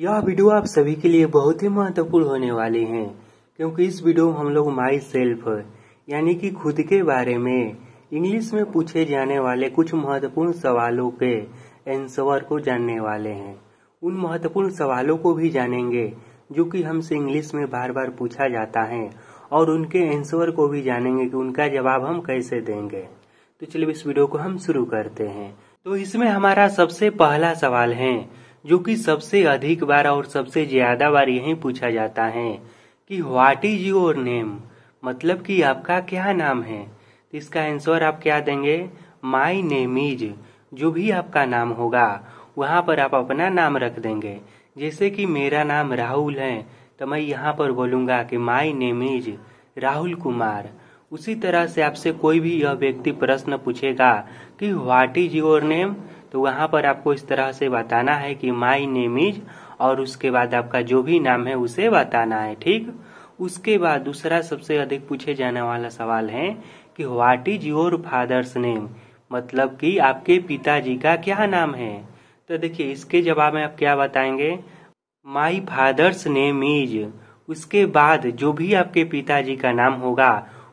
यह वीडियो आप सभी के लिए बहुत ही महत्वपूर्ण होने वाली है क्योंकि इस वीडियो में हम लोग माई सेल्फ यानी कि खुद के बारे में इंग्लिश में पूछे जाने वाले कुछ महत्वपूर्ण सवालों के एंसवर को जानने वाले हैं उन महत्वपूर्ण सवालों को भी जानेंगे जो कि हमसे इंग्लिश में बार बार पूछा जाता है और उनके एंसवर को भी जानेंगे कि उनका जवाब हम कैसे देंगे तो चलिए इस वीडियो को हम शुरू करते हैं तो इसमें हमारा सबसे पहला सवाल है जो कि सबसे अधिक बार और सबसे ज्यादा बार यही पूछा जाता है कि व्हाट इज योर नेम मतलब कि आपका क्या नाम है तो इसका आंसर आप क्या देंगे माई नेम इज जो भी आपका नाम होगा वहाँ पर आप अपना नाम रख देंगे जैसे कि मेरा नाम राहुल है तो मैं यहाँ पर बोलूंगा कि my name is Rahul Kumar उसी तरह से आपसे कोई भी यह व्यक्ति प्रश्न पूछेगा कि व्हाट इज योर नेम तो वहां पर आपको इस तरह से बताना है कि माई नेम इज और उसके बाद आपका जो भी नाम है उसे बताना है ठीक उसके बाद दूसरा सबसे अधिक पूछे जाने वाला सवाल है कि what is your father's name मतलब कि आपके पिताजी का क्या नाम है तो देखिए इसके जवाब में आप क्या बताएंगे माई फादर्स नेम इज उसके बाद जो भी आपके पिताजी का नाम होगा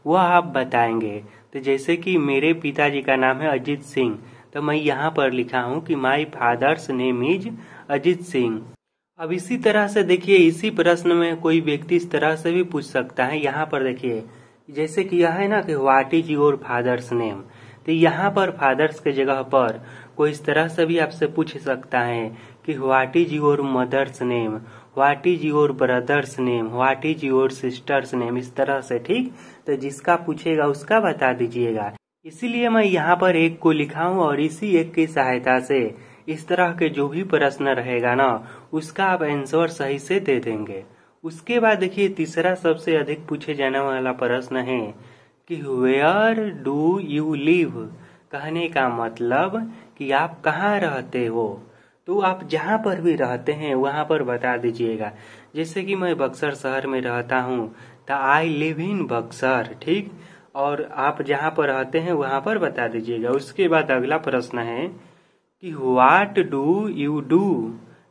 वह आप बताएंगे तो जैसे कि मेरे पिताजी का नाम है अजीत सिंह तो मैं यहाँ पर लिखा हूँ कि my father's name is Ajit Singh अब इसी तरह से देखिए इसी प्रश्न में कोई व्यक्ति इस तरह से भी पूछ सकता है यहाँ पर देखिए जैसे कि यह है ना कि what is your father's name तो यहाँ पर फादर्स के जगह पर कोई इस तरह से भी आपसे पूछ सकता है कि what is your mother's name what is your brother's name what is your sister's name इस तरह से ठीक तो जिसका पूछेगा उसका बता दीजिएगा इसीलिए मैं यहाँ पर एक को लिखा हूँ और इसी एक की सहायता से इस तरह के जो भी प्रश्न रहेगा ना उसका आप आंसर सही से दे देंगे उसके बाद देखिए तीसरा सबसे अधिक पूछे जाने वाला प्रश्न है कि वेयर डू यू लिव कहने का मतलब कि आप कहाँ रहते हो तो आप जहाँ पर भी रहते हैं वहाँ पर बता दीजिएगा जैसे कि मैं बक्सर शहर में रहता हूँ तो आई लिव इन बक्सर ठीक और आप जहाँ पर रहते हैं वहाँ पर बता दीजिएगा उसके बाद अगला प्रश्न है कि वाट डू यू डू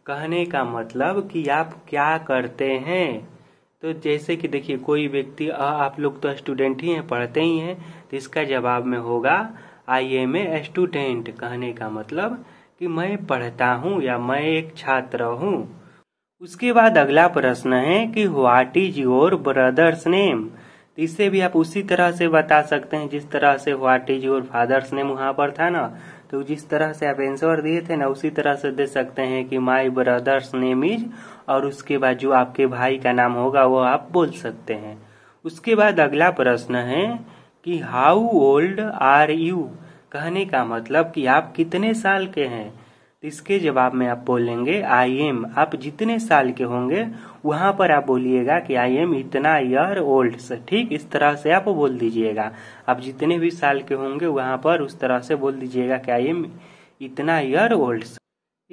कहने का मतलब कि आप क्या करते हैं तो जैसे कि देखिए कोई व्यक्ति आप लोग तो स्टूडेंट ही हैं पढ़ते ही हैं तो इसका जवाब में होगा आई एम ए स्टूडेंट कहने का मतलब कि मैं पढ़ता हूँ या मैं एक छात्र हूँ उसके बाद अगला प्रश्न है कि what is your brother's name तो इससे भी आप उसी तरह से बता सकते हैं जिस तरह से what is your father's name वहां पर था ना तो जिस तरह से आप आंसर दिए थे ना उसी तरह से दे सकते हैं कि माई ब्रदर्स नेम इज और उसके बाद जो आपके भाई का नाम होगा वो आप बोल सकते हैं उसके बाद अगला प्रश्न है कि हाउ ओल्ड आर यू कहने का मतलब कि आप कितने साल के हैं इसके जवाब में आप बोलेंगे आई एम आप जितने साल के होंगे वहां पर आप बोलिएगा कि आई एम इतना ईयर ओल्ड ठीक इस तरह से आप बोल दीजिएगा आप जितने भी साल के होंगे वहां पर उस तरह से बोल दीजिएगा कि आई एम इतना ईयर ओल्ड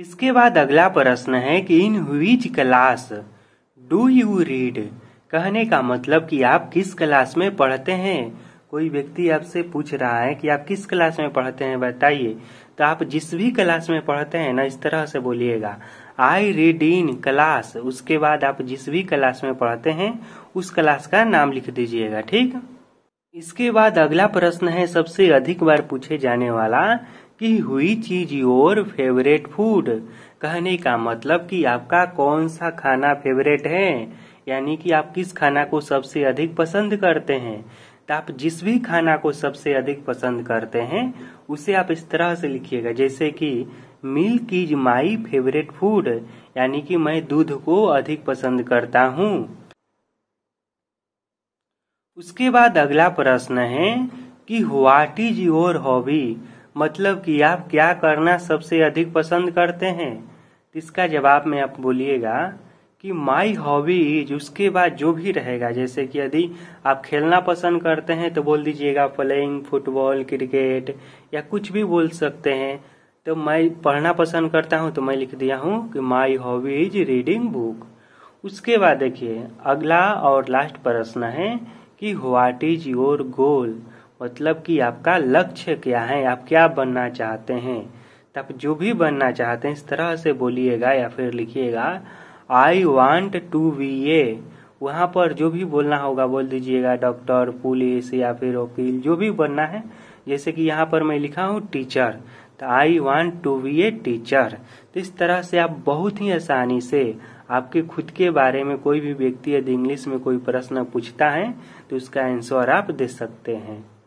इसके बाद अगला प्रश्न है कि in which class do you read कहने का मतलब कि आप किस क्लास में पढ़ते हैं कोई व्यक्ति आपसे पूछ रहा है कि आप किस क्लास में पढ़ते हैं बताइए तो आप जिस भी क्लास में पढ़ते हैं ना इस तरह से बोलिएगा आई रीड इन क्लास उसके बाद आप जिस भी क्लास में पढ़ते हैं उस क्लास का नाम लिख दीजिएगा ठीक इसके बाद अगला प्रश्न है सबसे अधिक बार पूछे जाने वाला कि हुई चीज योर फेवरेट फूड कहने का मतलब कि आपका कौन सा खाना फेवरेट है यानी कि आप किस खाना को सबसे अधिक पसंद करते हैं तो आप जिस भी खाना को सबसे अधिक पसंद करते हैं उसे आप इस तरह से लिखिएगा जैसे कि milk is my favourite food यानी कि मैं दूध को अधिक पसंद करता हूँ उसके बाद अगला प्रश्न है कि व्हाट इज योर हॉबी मतलब कि आप क्या करना सबसे अधिक पसंद करते हैं इसका जवाब में आप बोलिएगा कि माई हॉबीज उसके बाद जो भी रहेगा जैसे कि यदि आप खेलना पसंद करते हैं तो बोल दीजिएगा प्लेइंग फुटबॉल क्रिकेट या कुछ भी बोल सकते हैं तो मैं पढ़ना पसंद करता हूँ तो मैं लिख दिया हूँ कि माई हॉबीज रीडिंग बुक उसके बाद देखिए अगला और लास्ट प्रश्न है कि व्हाट इज योर गोल मतलब कि आपका लक्ष्य क्या है आप क्या बनना चाहते हैं तो आप जो भी बनना चाहते हैं इस तरह से बोलिएगा या फिर लिखिएगा I want to be a वहाँ पर जो भी बोलना होगा बोल दीजिएगा डॉक्टर पुलिस या फिर वकील जो भी बनना है जैसे कि यहाँ पर मैं लिखा हूँ टीचर तो I want to be a teacher तो इस तरह से आप बहुत ही आसानी से आपके खुद के बारे में कोई भी व्यक्ति यदि इंग्लिश में कोई प्रश्न पूछता है तो उसका आंसर आप दे सकते हैं